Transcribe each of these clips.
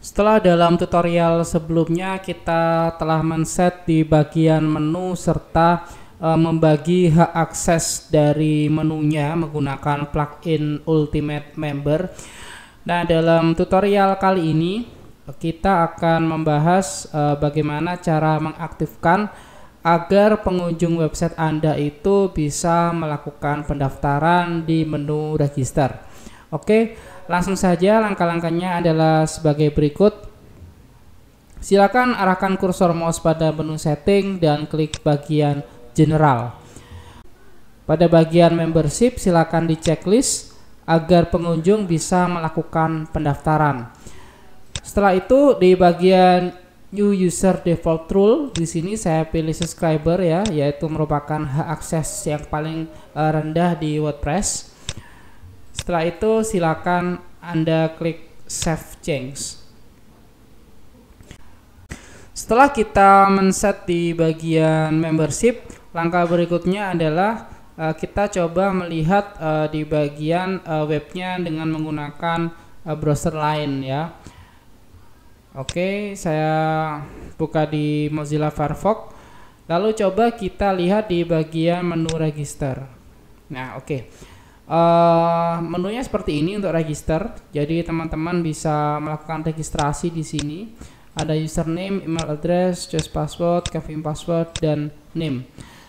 Setelah dalam tutorial sebelumnya kita telah men-set di bagian menu serta e, membagi hak akses dari menunya menggunakan plugin Ultimate Member. Nah, dalam tutorial kali ini kita akan membahas e, bagaimana cara mengaktifkan agar pengunjung website Anda itu bisa melakukan pendaftaran di menu register. Oke. Okay? Langsung saja langkah-langkahnya adalah sebagai berikut. Silakan arahkan kursor mouse pada menu setting dan klik bagian general. Pada bagian membership silakan di checklist agar pengunjung bisa melakukan pendaftaran. Setelah itu di bagian new user default rule di sini saya pilih subscriber ya yaitu merupakan hak akses yang paling eh, rendah di WordPress. Setelah itu silakan Anda klik save change. Setelah kita men-set di bagian membership, langkah berikutnya adalah uh, kita coba melihat uh, di bagian uh, webnya dengan menggunakan uh, browser lain ya. Oke, okay, saya buka di Mozilla Firefox. Lalu coba kita lihat di bagian menu register. Nah, oke. Okay. Uh, menunya seperti ini untuk register. Jadi teman-teman bisa melakukan registrasi di sini. Ada username, email address, just password, kevin password, dan name.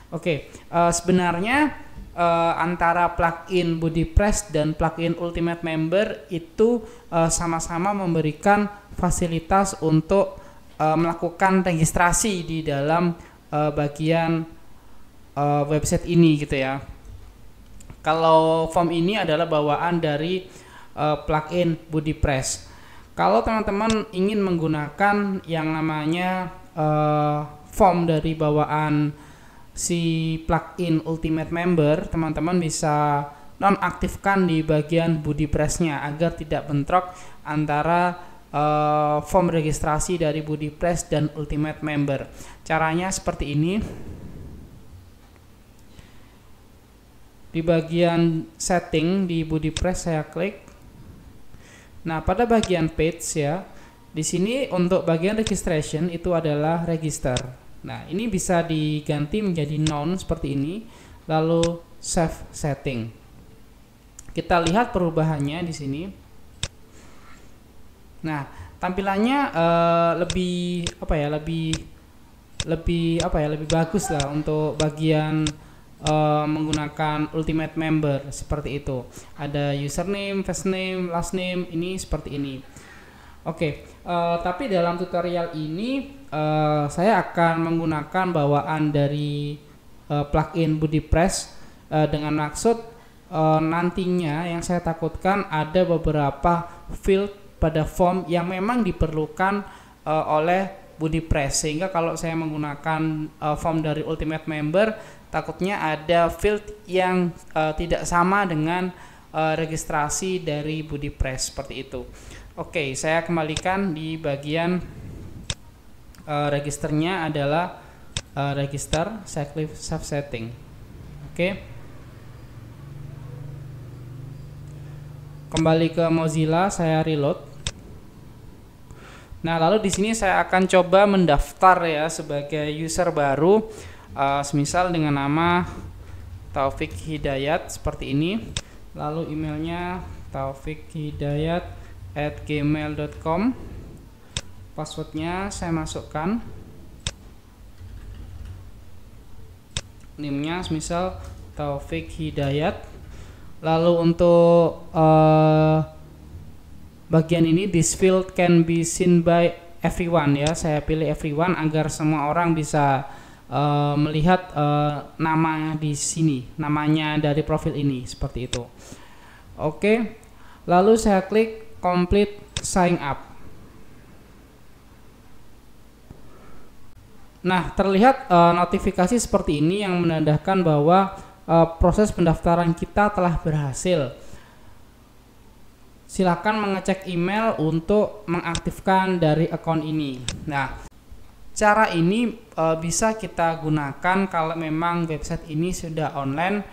Oke, okay. uh, eh, sebenarnya uh, antara plugin Body dan plugin Ultimate Member itu sama-sama uh, memberikan fasilitas untuk uh, melakukan registrasi di dalam uh, bagian uh, website ini gitu ya. Kalau form ini adalah bawaan dari uh, plugin Body Kalau teman-teman ingin menggunakan yang namanya uh, form dari bawaan si plugin Ultimate Member, teman-teman bisa nonaktifkan di bagian body nya agar tidak bentrok antara uh, form registrasi dari body dan ultimate member caranya seperti ini di bagian setting di body Press saya klik. Nah, pada bagian page ya, di sini untuk bagian registration itu adalah register. Nah, ini bisa diganti menjadi non seperti ini, lalu save setting. Kita lihat perubahannya di sini. Nah, tampilannya uh, lebih apa ya? Lebih lebih apa ya? Lebih bagus lah untuk bagian uh, menggunakan ultimate member seperti itu. Ada username, first name, last name ini seperti ini. Oke, okay, uh, eh, tapi dalam tutorial ini uh, saya akan menggunakan bawaan dari uh, plugin BuddyPress uh, dengan maksud uh, nantinya yang saya takutkan ada beberapa field pada form yang memang diperlukan uh, oleh BuddyPress sehingga kalau saya menggunakan uh, form dari Ultimate Member takutnya ada field yang uh, tidak sama dengan uh, registrasi dari Budi Press seperti itu. Oke, okay, saya kembalikan di bagian uh, registernya adalah uh, register saya self setting. Oke. Okay. Kembali ke Mozilla, saya reload. Nah, lalu di sini saya akan coba mendaftar ya sebagai user baru uh, semisal dengan nama Taufik Hidayat seperti ini lalu emailnya Taufik Hidayat at gmail.com passwordnya saya masukkan nimnya semisal Taufik Hidayat lalu untuk uh, bagian ini this field can be seen by everyone ya saya pilih everyone agar semua orang bisa Eh, melihat uh, nama di sini, namanya dari profil ini seperti itu. Oke, lalu saya klik complete sign up. Nah, terlihat uh, notifikasi seperti ini yang menandakan bahwa uh, proses pendaftaran kita telah berhasil. Silakan mengecek email untuk mengaktifkan dari akun ini. Nah, cara ini e, bisa kita gunakan kalau memang website ini sudah online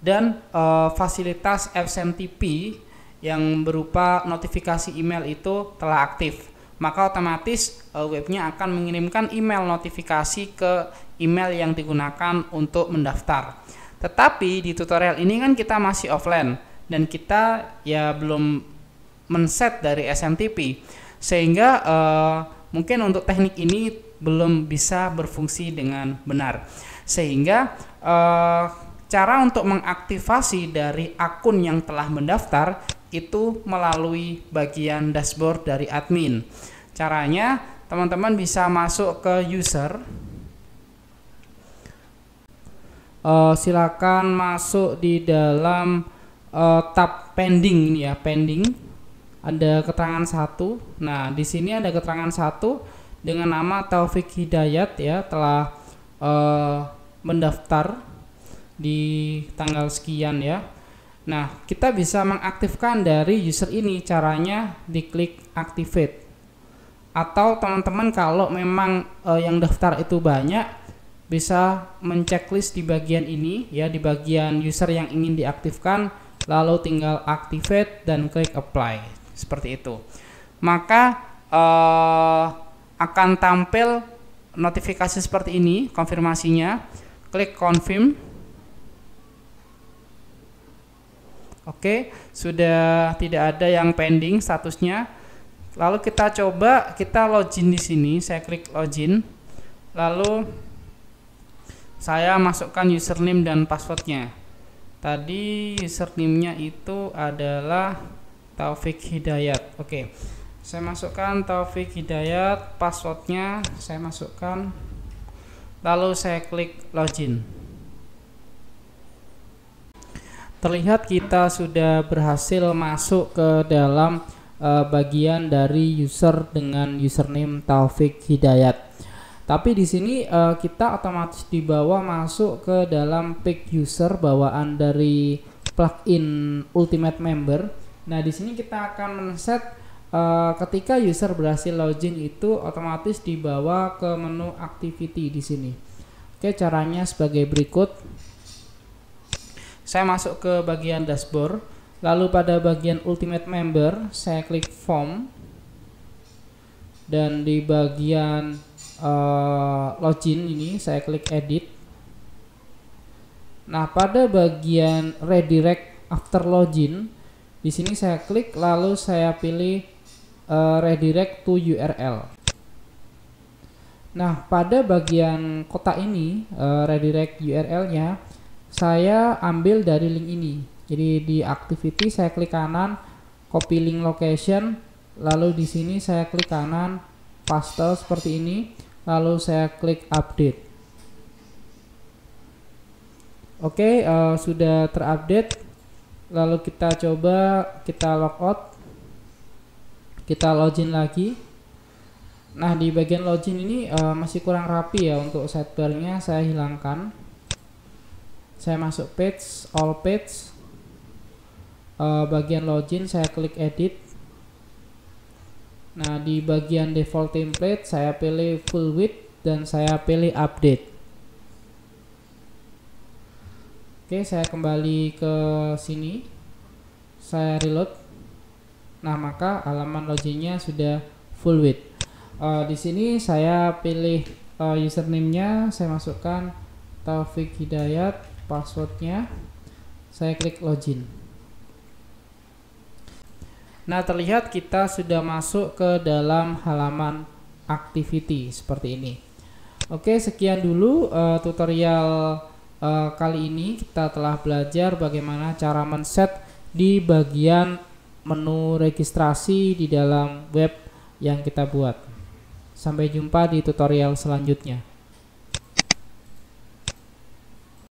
dan e, fasilitas SMTP yang berupa notifikasi email itu telah aktif maka otomatis e, webnya akan mengirimkan email notifikasi ke email yang digunakan untuk mendaftar tetapi di tutorial ini kan kita masih offline dan kita ya belum men-set dari SMTP sehingga e, mungkin untuk teknik ini belum bisa berfungsi dengan benar. Sehingga eh, cara untuk mengaktifasi dari akun yang telah mendaftar itu melalui bagian dashboard dari admin. Caranya teman-teman bisa masuk ke user. Eh, silakan masuk di dalam eh, tab pending ini ya, pending. Ada keterangan satu. Nah, di sini ada keterangan satu dengan nama Taufik Hidayat ya telah uh, mendaftar di tanggal sekian ya. Nah, kita bisa mengaktifkan dari user ini caranya diklik activate. Atau teman-teman kalau memang uh, yang daftar itu banyak bisa menceklist di bagian ini ya di bagian user yang ingin diaktifkan lalu tinggal activate dan klik apply seperti itu. Maka uh, akan tampil notifikasi seperti ini konfirmasinya klik confirm Oke, sudah tidak ada yang pending statusnya. Lalu kita coba kita login di sini. Saya klik login. Lalu saya masukkan username dan passwordnya. Tadi username-nya itu adalah Taufik Hidayat. Oke saya masukkan Taufik Hidayat passwordnya saya masukkan lalu saya klik login terlihat kita sudah berhasil masuk ke dalam uh, bagian dari user dengan username Taufik Hidayat tapi di sini uh, kita otomatis dibawa masuk ke dalam pick user bawaan dari plugin Ultimate Member nah di sini kita akan men-set Eh, ketika user berhasil login itu otomatis dibawa ke menu activity di sini. Oke, caranya sebagai berikut. Saya masuk ke bagian dashboard, lalu pada bagian ultimate member saya klik form dan di bagian uh, login ini saya klik edit. Nah, pada bagian redirect after login di sini saya klik lalu saya pilih uh, redirect to URL. Nah, pada bagian kotak ini uh, redirect URL-nya saya ambil dari link ini. Jadi di activity saya klik kanan copy link location, lalu di sini saya klik kanan paste seperti ini, lalu saya klik update. Oke, okay, uh, eh, sudah terupdate. Lalu kita coba kita logout kita login lagi nah di bagian login ini uh, masih kurang rapi ya untuk setbarnya saya hilangkan saya masuk page all page uh, bagian login saya klik edit nah di bagian default template saya pilih full width dan saya pilih update oke saya kembali ke sini saya reload Nah, maka halaman loginnya sudah full width. Uh, di sini saya pilih uh, username-nya, saya masukkan Taufik Hidayat, passwordnya, saya klik login. Nah, terlihat kita sudah masuk ke dalam halaman activity seperti ini. Oke, sekian dulu uh, tutorial uh, kali ini. Kita telah belajar bagaimana cara men-set di bagian menu registrasi di dalam web yang kita buat. Sampai jumpa di tutorial selanjutnya.